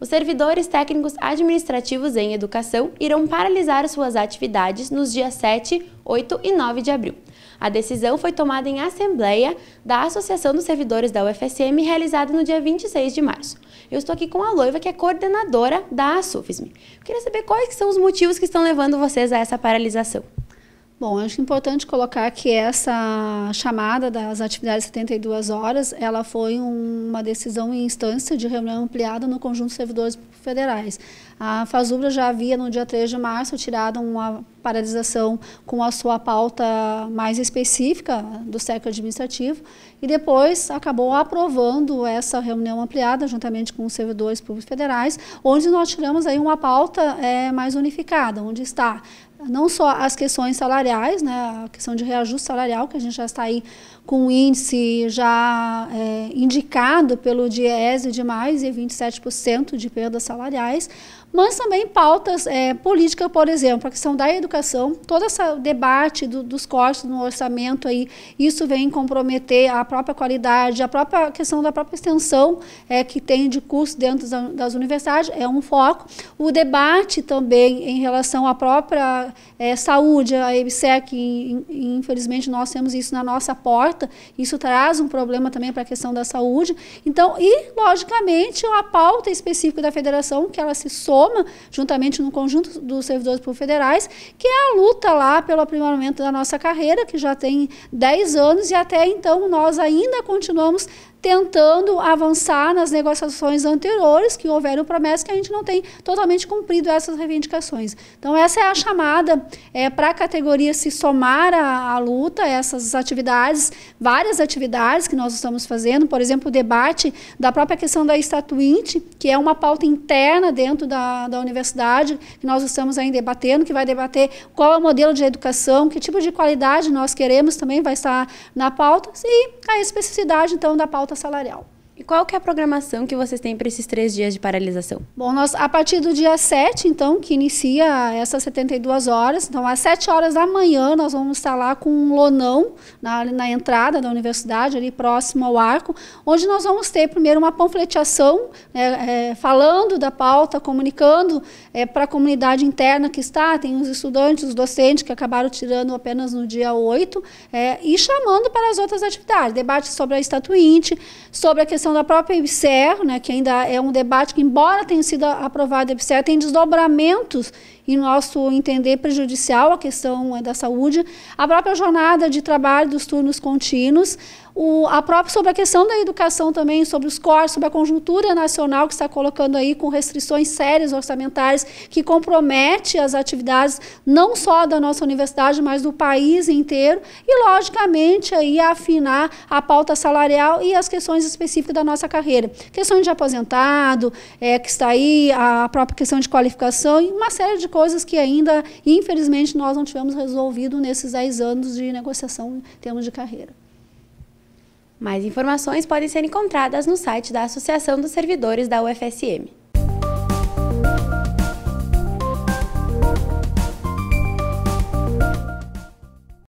os servidores técnicos administrativos em educação irão paralisar suas atividades nos dias 7, 8 e 9 de abril. A decisão foi tomada em assembleia da Associação dos Servidores da UFSM, realizada no dia 26 de março. Eu estou aqui com a Loiva, que é coordenadora da ASUFSM. queria saber quais são os motivos que estão levando vocês a essa paralisação. Bom, acho importante colocar que essa chamada das atividades 72 horas, ela foi uma decisão em instância de reunião ampliada no conjunto de servidores federais. A Fazubra já havia, no dia 3 de março, tirado uma paralisação com a sua pauta mais específica do século administrativo e depois acabou aprovando essa reunião ampliada juntamente com os servidores públicos federais, onde nós tiramos aí uma pauta é, mais unificada, onde está não só as questões salariais, né, a questão de reajuste salarial, que a gente já está aí com o índice já é, indicado pelo DIESE de mais e 27% de perdas salariais, mas também pautas é, por exemplo, a questão da educação, todo esse debate do, dos cortes no orçamento aí, isso vem comprometer a própria qualidade, a própria questão da própria extensão é, que tem de curso dentro das universidades, é um foco. O debate também em relação à própria é, saúde, a EBSEC, infelizmente nós temos isso na nossa porta, isso traz um problema também para a questão da saúde. Então, e logicamente a pauta específica da federação, que ela se soma juntamente no conjunto dos servidores públicos federais, que é a luta lá pelo aprimoramento da nossa carreira, que já tem 10 anos e até então nós ainda continuamos tentando avançar nas negociações anteriores que houveram promessas que a gente não tem totalmente cumprido essas reivindicações. Então essa é a chamada é, para a categoria se somar à, à luta, essas atividades, várias atividades que nós estamos fazendo, por exemplo, o debate da própria questão da estatuinte, que é uma pauta interna dentro da, da universidade, que nós estamos aí debatendo, que vai debater qual é o modelo de educação, que tipo de qualidade nós queremos também vai estar na pauta, e a especificidade então da pauta alta salarial. E qual que é a programação que vocês têm para esses três dias de paralisação? Bom, nós, a partir do dia 7, então, que inicia essas 72 horas, então às 7 horas da manhã nós vamos estar lá com um lonão na, na entrada da universidade, ali próximo ao arco, onde nós vamos ter primeiro uma panfletiação, né, é, falando da pauta, comunicando é, para a comunidade interna que está, tem os estudantes, os docentes que acabaram tirando apenas no dia 8, é, e chamando para as outras atividades, debate sobre a estatuinte, sobre a questão questão da própria IBSER, né, que ainda é um debate que, embora tenha sido aprovado a IBSER, tem desdobramentos, em nosso entender, prejudicial à questão eh, da saúde. A própria jornada de trabalho dos turnos contínuos, o, a própria sobre a questão da educação também, sobre os cortes, sobre a conjuntura nacional que está colocando aí com restrições sérias orçamentárias que compromete as atividades não só da nossa universidade, mas do país inteiro e logicamente aí afinar a pauta salarial e as questões específicas da nossa carreira, questões de aposentado, é, que está aí a própria questão de qualificação e uma série de coisas que ainda infelizmente nós não tivemos resolvido nesses 10 anos de negociação em termos de carreira. Mais informações podem ser encontradas no site da Associação dos Servidores da UFSM.